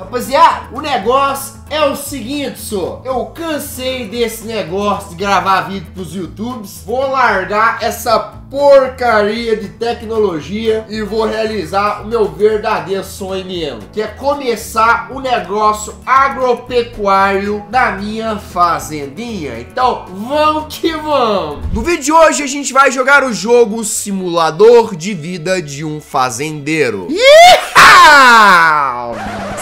Rapaziada, o negócio é o seguinte, só. Eu cansei desse negócio de gravar vídeo pros YouTubes. Vou largar essa porcaria de tecnologia e vou realizar o meu verdadeiro sonho mesmo, que é começar o negócio agropecuário da minha fazendinha. Então, vamos que vamos! No vídeo de hoje a gente vai jogar o jogo Simulador de Vida de um Fazendeiro. Yeah!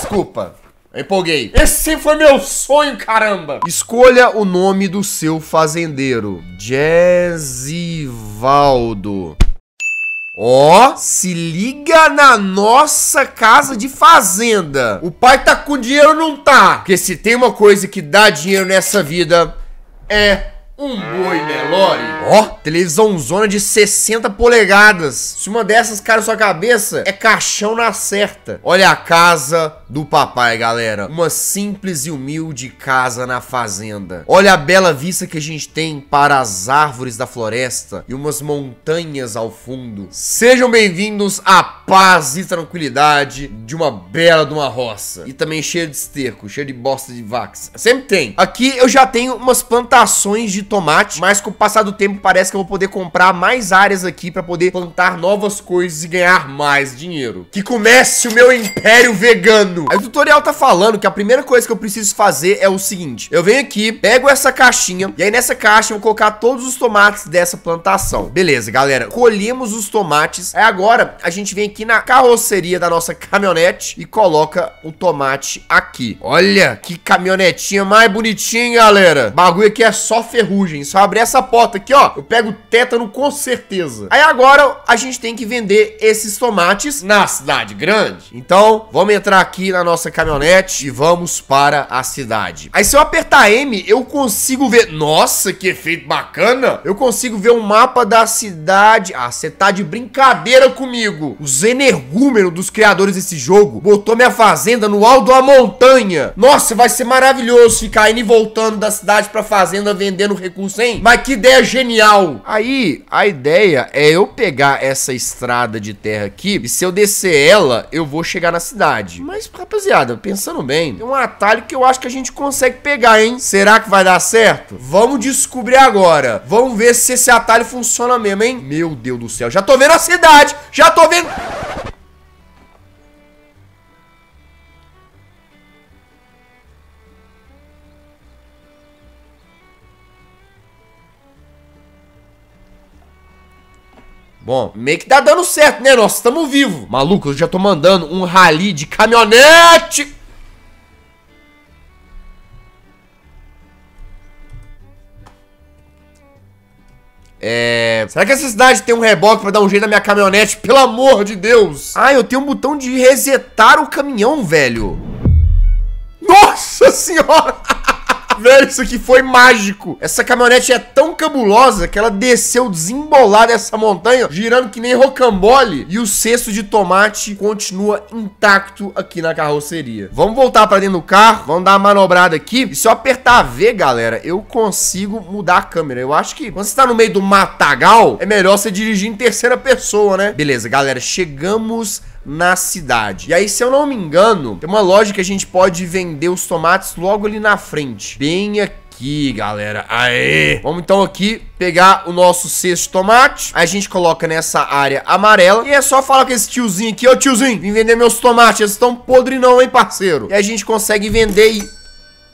Desculpa. empolguei. Esse foi meu sonho, caramba! Escolha o nome do seu fazendeiro. Jesivaldo. Ó, oh, se liga na nossa casa de fazenda. O pai tá com dinheiro não tá? Porque se tem uma coisa que dá dinheiro nessa vida, é um boi Nelore. Ó, televisão zona de 60 polegadas. Se uma dessas cai na sua cabeça, é caixão na certa. Olha a casa do papai, galera. Uma simples e humilde casa na fazenda. Olha a bela vista que a gente tem para as árvores da floresta e umas montanhas ao fundo. Sejam bem-vindos à paz e tranquilidade de uma bela de uma roça. E também cheia de esterco, cheia de bosta de vax. Sempre tem. Aqui eu já tenho umas plantações de tomate, mas com o passar do tempo tempo, parece que eu vou poder comprar mais áreas aqui pra poder plantar novas coisas e ganhar mais dinheiro. Que comece o meu império vegano! Aí o tutorial tá falando que a primeira coisa que eu preciso fazer é o seguinte. Eu venho aqui, pego essa caixinha e aí nessa caixa eu vou colocar todos os tomates dessa plantação. Beleza, galera. Colhemos os tomates. Aí é agora a gente vem aqui na carroceria da nossa caminhonete e coloca o tomate aqui. Olha que caminhonetinha mais bonitinha, galera. O bagulho aqui é só ferrugem. Só abrir essa porta aqui, ó ó, eu pego tétano com certeza. Aí agora a gente tem que vender esses tomates na cidade grande. Então, vamos entrar aqui na nossa caminhonete e vamos para a cidade. Aí se eu apertar M, eu consigo ver... Nossa, que efeito bacana! Eu consigo ver um mapa da cidade... Ah, você tá de brincadeira comigo! Os energúmenos dos criadores desse jogo botou minha fazenda no alto da montanha. Nossa, vai ser maravilhoso ficar indo e voltando da cidade pra fazenda vendendo recurso, hein? Mas que ideia genial! genial. Aí, a ideia é eu pegar essa estrada de terra aqui e se eu descer ela, eu vou chegar na cidade. Mas, rapaziada, pensando bem, tem um atalho que eu acho que a gente consegue pegar, hein? Será que vai dar certo? Vamos descobrir agora. Vamos ver se esse atalho funciona mesmo, hein? Meu Deus do céu, já tô vendo a cidade! Já tô vendo... Bom, meio que tá dando certo, né? Nós estamos vivos. Maluco, eu já tô mandando um rally de caminhonete. É... Será que essa cidade tem um reboque pra dar um jeito na minha caminhonete? Pelo amor de Deus! Ah, eu tenho um botão de resetar o caminhão, velho. Nossa senhora! Velho, isso aqui foi mágico. Essa caminhonete é tão cabulosa que ela desceu desembolada essa montanha, girando que nem rocambole. E o cesto de tomate continua intacto aqui na carroceria. Vamos voltar pra dentro do carro, vamos dar uma manobrada aqui. E se eu apertar V, galera, eu consigo mudar a câmera. Eu acho que quando você tá no meio do matagal, é melhor você dirigir em terceira pessoa, né? Beleza, galera, chegamos na cidade. E aí, se eu não me engano, tem uma loja que a gente pode vender os tomates logo ali na frente. Bem aqui aqui, galera. Aê! Vamos então aqui pegar o nosso cesto de tomate. A gente coloca nessa área amarela. E é só falar com esse tiozinho aqui. Ô, tiozinho, vim vender meus tomates. Eles estão podre não, hein, parceiro? E a gente consegue vender e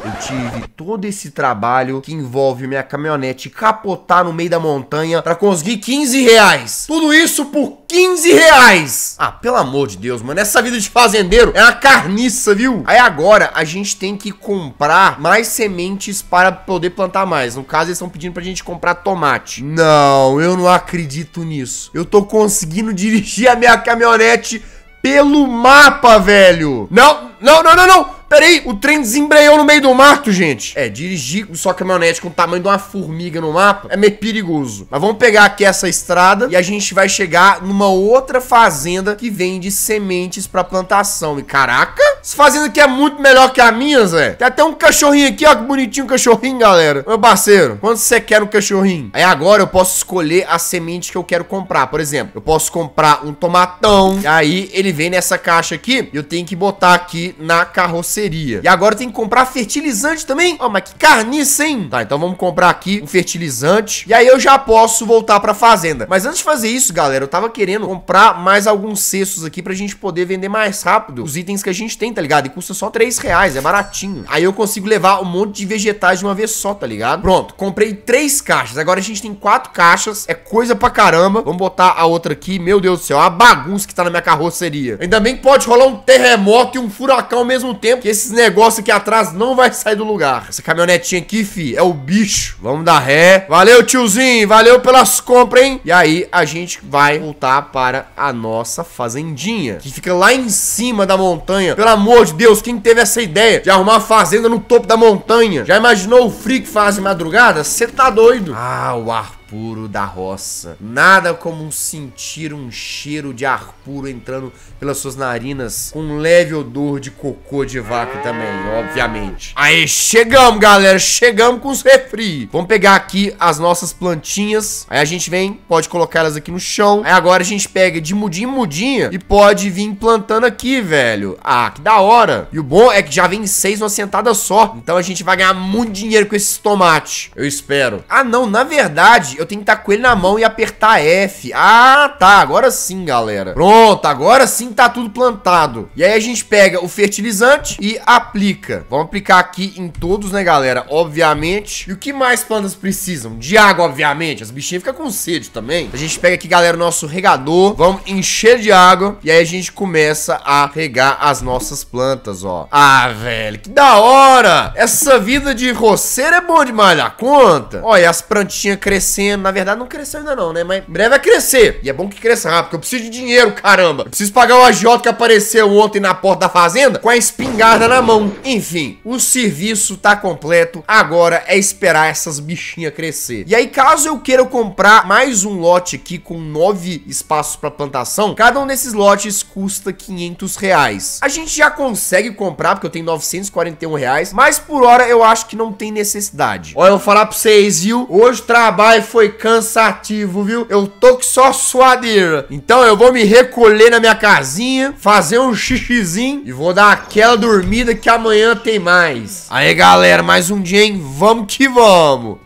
eu tive todo esse trabalho que envolve minha caminhonete capotar no meio da montanha para conseguir 15 reais. Tudo isso por 15 reais. Ah, pelo amor de Deus, mano. Essa vida de fazendeiro é uma carniça, viu? Aí agora a gente tem que comprar mais sementes para poder plantar mais. No caso, eles estão pedindo pra gente comprar tomate. Não, eu não acredito nisso. Eu tô conseguindo dirigir a minha caminhonete pelo mapa, velho. Não, não, não, não, não. Peraí, o trem desembreou no meio do mato, gente. É, dirigir sua caminhonete com o tamanho de uma formiga no mapa é meio perigoso. Mas vamos pegar aqui essa estrada e a gente vai chegar numa outra fazenda que vende sementes pra plantação. E caraca, fazenda aqui é muito melhor que a minha, Zé. Tem até um cachorrinho aqui, ó, que bonitinho cachorrinho, galera. Meu parceiro, quanto você quer um cachorrinho? Aí agora eu posso escolher a semente que eu quero comprar. Por exemplo, eu posso comprar um tomatão. E aí ele vem nessa caixa aqui e eu tenho que botar aqui na carroceria. E agora eu tenho que comprar fertilizante também. Ó, oh, mas que carniça, hein? Tá, então vamos comprar aqui um fertilizante. E aí eu já posso voltar pra fazenda. Mas antes de fazer isso, galera, eu tava querendo comprar mais alguns cestos aqui pra gente poder vender mais rápido os itens que a gente tem tá ligado? E custa só 3 reais, é baratinho. Aí eu consigo levar um monte de vegetais de uma vez só, tá ligado? Pronto, comprei 3 caixas. Agora a gente tem 4 caixas, é coisa pra caramba. Vamos botar a outra aqui. Meu Deus do céu, é a bagunça que tá na minha carroceria. Ainda bem que pode rolar um terremoto e um furacão ao mesmo tempo, que esses negócios aqui atrás não vai sair do lugar. Essa caminhonetinha aqui, fi, é o bicho. Vamos dar ré. Valeu, tiozinho, valeu pelas compras, hein? E aí a gente vai voltar para a nossa fazendinha, que fica lá em cima da montanha. Pelo amor de Deus, quem teve essa ideia de arrumar uma fazenda no topo da montanha? Já imaginou o frio que faz de madrugada? Você tá doido? Ah, o ar puro da roça. Nada como sentir um cheiro de ar puro entrando pelas suas narinas, com um leve odor de cocô de vaca também, obviamente. Aí chegamos, galera, chegamos com os refri. Vamos pegar aqui as nossas plantinhas. Aí a gente vem, pode colocar elas aqui no chão. Aí agora a gente pega de mudinha em mudinha e pode vir plantando aqui, velho. Ah, que da hora. E o bom é que já vem seis numa sentada só. Então a gente vai ganhar muito dinheiro com esses tomates. Eu espero. Ah, não, na verdade, eu eu tenho que estar tá com ele na mão e apertar F. Ah, tá. Agora sim, galera. Pronto, agora sim tá tudo plantado. E aí a gente pega o fertilizante e aplica. Vamos aplicar aqui em todos, né, galera? Obviamente. E o que mais plantas precisam? De água, obviamente. As bichinhas ficam com sede também. A gente pega aqui, galera, o nosso regador. Vamos encher de água. E aí a gente começa a regar as nossas plantas, ó. Ah, velho, que da hora! Essa vida de roceiro é bom demais da conta. Olha, as plantinhas crescendo crescendo. Na verdade, não cresceu ainda não, né? Mas em breve vai crescer. E é bom que cresça rápido, porque eu preciso de dinheiro, caramba. Eu preciso pagar o agiota que apareceu ontem na porta da fazenda com a espingarda na mão. Enfim, o serviço tá completo. Agora é esperar essas bichinhas crescer. E aí, caso eu queira comprar mais um lote aqui com nove espaços para plantação, cada um desses lotes custa 500 reais. A gente já consegue comprar, porque eu tenho 941 reais, mas por hora eu acho que não tem necessidade. Olha, eu vou falar pra vocês, viu? Hoje trabalho foi foi cansativo, viu? Eu tô que só suadeira. Então eu vou me recolher na minha casinha, fazer um xixizinho e vou dar aquela dormida que amanhã tem mais. Aí, galera, mais um dia, hein? Vamos que vamos!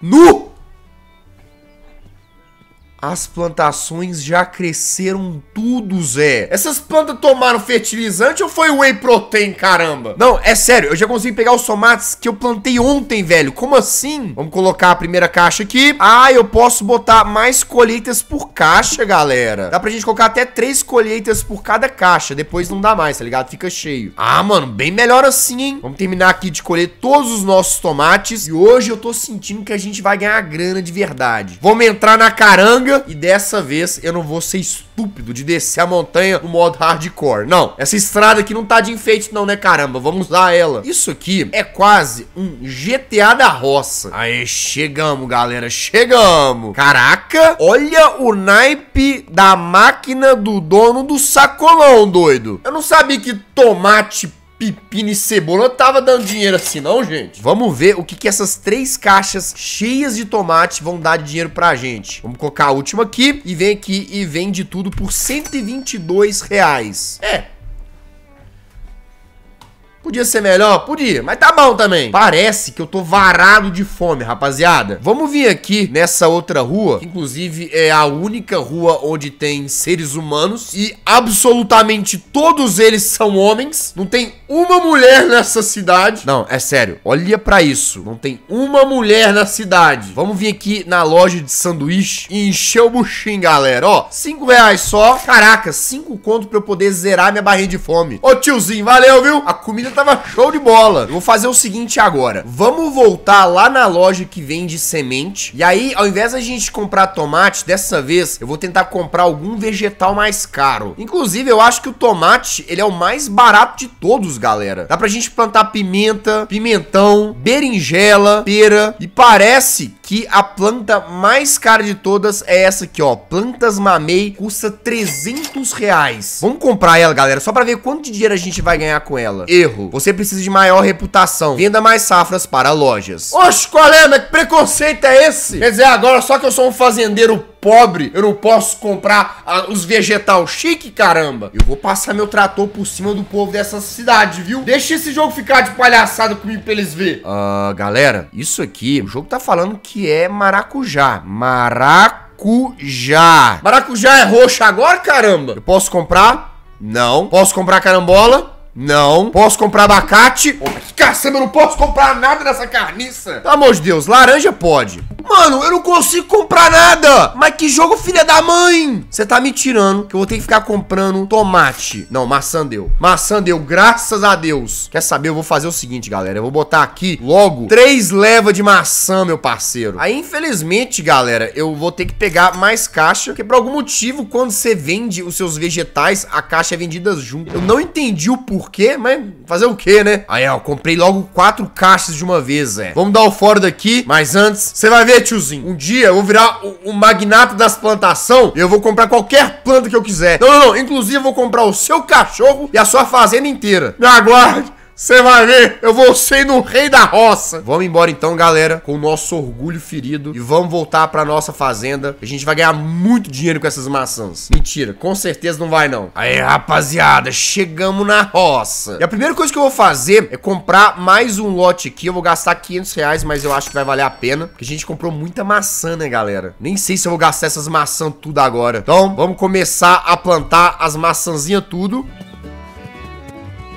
Nu! as plantações já cresceram tudo, Zé. Essas plantas tomaram fertilizante ou foi whey protein, caramba? Não, é sério, eu já consegui pegar os tomates que eu plantei ontem, velho. Como assim? Vamos colocar a primeira caixa aqui. Ah, eu posso botar mais colheitas por caixa, galera. Dá pra gente colocar até três colheitas por cada caixa. Depois não dá mais, tá ligado? Fica cheio. Ah, mano, bem melhor assim, hein? Vamos terminar aqui de colher todos os nossos tomates. E hoje eu tô sentindo que a gente vai ganhar grana de verdade. Vamos entrar na caranga montanha e dessa vez eu não vou ser estúpido de descer a montanha no modo hardcore. Não, essa estrada aqui não tá de enfeite não, né, caramba? Vamos usar ela. Isso aqui é quase um GTA da roça. Aí, chegamos, galera, chegamos. Caraca, olha o naipe da máquina do dono do sacolão, doido. Eu não sabia que tomate pepino e cebola não tava dando dinheiro assim não, gente. Vamos ver o que, que essas três caixas cheias de tomate vão dar de dinheiro pra gente. Vamos colocar a última aqui e vem aqui e vende tudo por 122 reais. É, Podia ser melhor? Podia, mas tá bom também. Parece que eu tô varado de fome, rapaziada. Vamos vir aqui nessa outra rua, que inclusive é a única rua onde tem seres humanos e absolutamente todos eles são homens. Não tem uma mulher nessa cidade. Não, é sério, olha para isso. Não tem uma mulher na cidade. Vamos vir aqui na loja de sanduíche e encher o buchinho, galera. Ó, cinco reais só. Caraca, cinco conto pra eu poder zerar minha barriga de fome. Ô tiozinho, valeu, viu? A comida tava show de bola. Eu vou fazer o seguinte agora. Vamos voltar lá na loja que vende semente. E aí, ao invés da gente comprar tomate, dessa vez eu vou tentar comprar algum vegetal mais caro. Inclusive, eu acho que o tomate, ele é o mais barato de todos, galera. Dá pra gente plantar pimenta, pimentão, berinjela, pera. E parece que a planta mais cara de todas é essa aqui, ó. Plantas Mamei, custa 300 reais. Vamos comprar ela, galera, só pra ver quanto dinheiro a gente vai ganhar com ela. Erro. Você precisa de maior reputação. Venda mais safras para lojas. Oxe, qual é, mas que preconceito é esse? Quer dizer, agora só que eu sou um fazendeiro pobre, eu não posso comprar a, ah, os vegetal chique, caramba. Eu vou passar meu trator por cima do povo dessa cidade, viu? Deixa esse jogo ficar de palhaçada comigo pra eles verem. Ah, uh, galera, isso aqui, o jogo tá falando que é maracujá. Maracujá. Maracujá é roxo agora, caramba? Eu posso comprar? Não. Posso comprar carambola? Não. Posso comprar abacate? Oh, que cacete, eu não posso comprar nada dessa carniça. Pelo amor de Deus, laranja pode mano, eu não consigo comprar nada. Mas que jogo, filha da mãe. Você tá me tirando que eu vou ter que ficar comprando tomate. Não, maçã deu. Maçã deu, graças a Deus. Quer saber? Eu vou fazer o seguinte, galera. Eu vou botar aqui logo três levas de maçã, meu parceiro. Aí, infelizmente, galera, eu vou ter que pegar mais caixa. Porque por algum motivo, quando você vende os seus vegetais, a caixa é vendida junto. Eu não entendi o porquê, mas fazer o quê, né? Aí, ó, comprei logo quatro caixas de uma vez, é. Vamos dar o fora daqui. Mas antes, você vai ver tiozinho. Um dia eu vou virar o, o magnata das plantação e eu vou comprar qualquer planta que eu quiser. Não, não, não. Inclusive eu vou comprar o seu cachorro e a sua fazenda inteira. Me aguarde. Você vai ver, eu vou ser no rei da roça. Vamos embora então, galera, com o nosso orgulho ferido e vamos voltar pra nossa fazenda. A gente vai ganhar muito dinheiro com essas maçãs. Mentira, com certeza não vai não. Aí, rapaziada, chegamos na roça. E a primeira coisa que eu vou fazer é comprar mais um lote aqui. Eu vou gastar 500 reais, mas eu acho que vai valer a pena, porque a gente comprou muita maçã, né, galera? Nem sei se eu vou gastar essas maçãs tudo agora. Então, vamos começar a plantar as maçãzinhas tudo.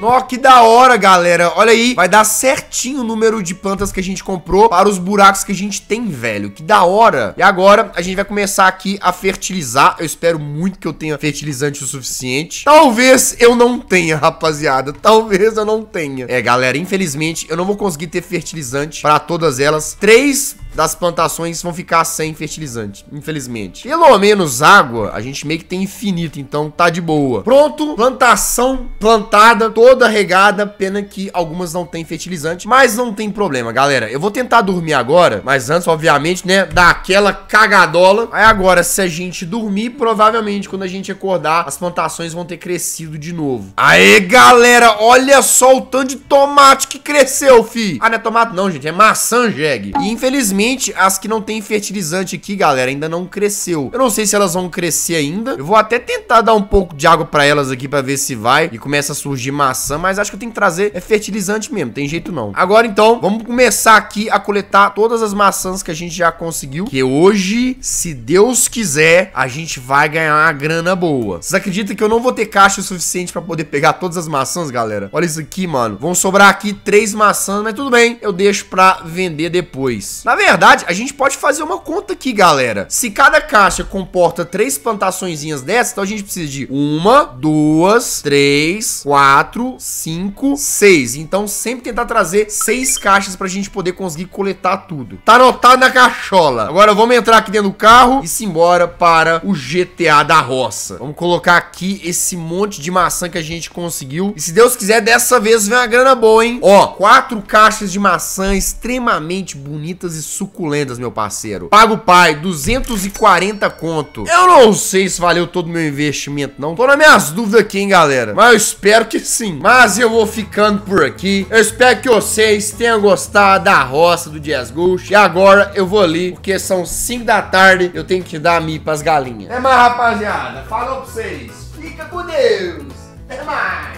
Ó, que da hora, galera. Olha aí, vai dar certinho o número de plantas que a gente comprou para os buracos que a gente tem, velho. Que da hora. E agora a gente vai começar aqui a fertilizar. Eu espero muito que eu tenha fertilizante o suficiente. Talvez eu não tenha, rapaziada. Talvez eu não tenha. É, galera, infelizmente eu não vou conseguir ter fertilizante para todas elas. Três das plantações vão ficar sem fertilizante, infelizmente. Pelo menos água, a gente meio que tem infinito, então tá de boa. Pronto, plantação plantada, toda regada, pena que algumas não tem fertilizante, mas não tem problema, galera. Eu vou tentar dormir agora, mas antes, obviamente, né, daquela aquela cagadola. Aí agora, se a gente dormir, provavelmente quando a gente acordar, as plantações vão ter crescido de novo. Aê, galera, olha só o tanto de tomate que cresceu, fi. Ah, não é tomate não, gente, é maçã, jegue. E infelizmente Infelizmente, as que não tem fertilizante aqui, galera, ainda não cresceu. Eu não sei se elas vão crescer ainda. Eu vou até tentar dar um pouco de água pra elas aqui pra ver se vai e começa a surgir maçã, mas acho que eu tenho que trazer é fertilizante mesmo, tem jeito não. Agora, então, vamos começar aqui a coletar todas as maçãs que a gente já conseguiu, que hoje, se Deus quiser, a gente vai ganhar uma grana boa. Vocês acreditam que eu não vou ter caixa o suficiente pra poder pegar todas as maçãs, galera? Olha isso aqui, mano. Vão sobrar aqui três maçãs, mas tudo bem, eu deixo pra vender depois. Na verdade, verdade, a gente pode fazer uma conta aqui, galera. Se cada caixa comporta três plantaçõezinhas dessas, então a gente precisa de uma, duas, três, quatro, cinco, seis. Então sempre tentar trazer seis caixas pra gente poder conseguir coletar tudo. Tá anotado na cachola. Agora vamos entrar aqui dentro do carro e simbora para o GTA da roça. Vamos colocar aqui esse monte de maçã que a gente conseguiu. E se Deus quiser, dessa vez vem uma grana boa, hein? Ó, quatro caixas de maçã extremamente bonitas e suculentas suculentas, meu parceiro. Pago pai, 240 conto. Eu não sei se valeu todo o meu investimento, não. Tô nas minhas dúvidas aqui, hein, galera. Mas eu espero que sim. Mas eu vou ficando por aqui. Eu espero que vocês tenham gostado da roça do Jazz Ghost. E agora eu vou ali, porque são 5 da tarde. Eu tenho que dar a mi pras galinhas. É mais, rapaziada. Falou pra vocês. Fica com Deus. Até mais.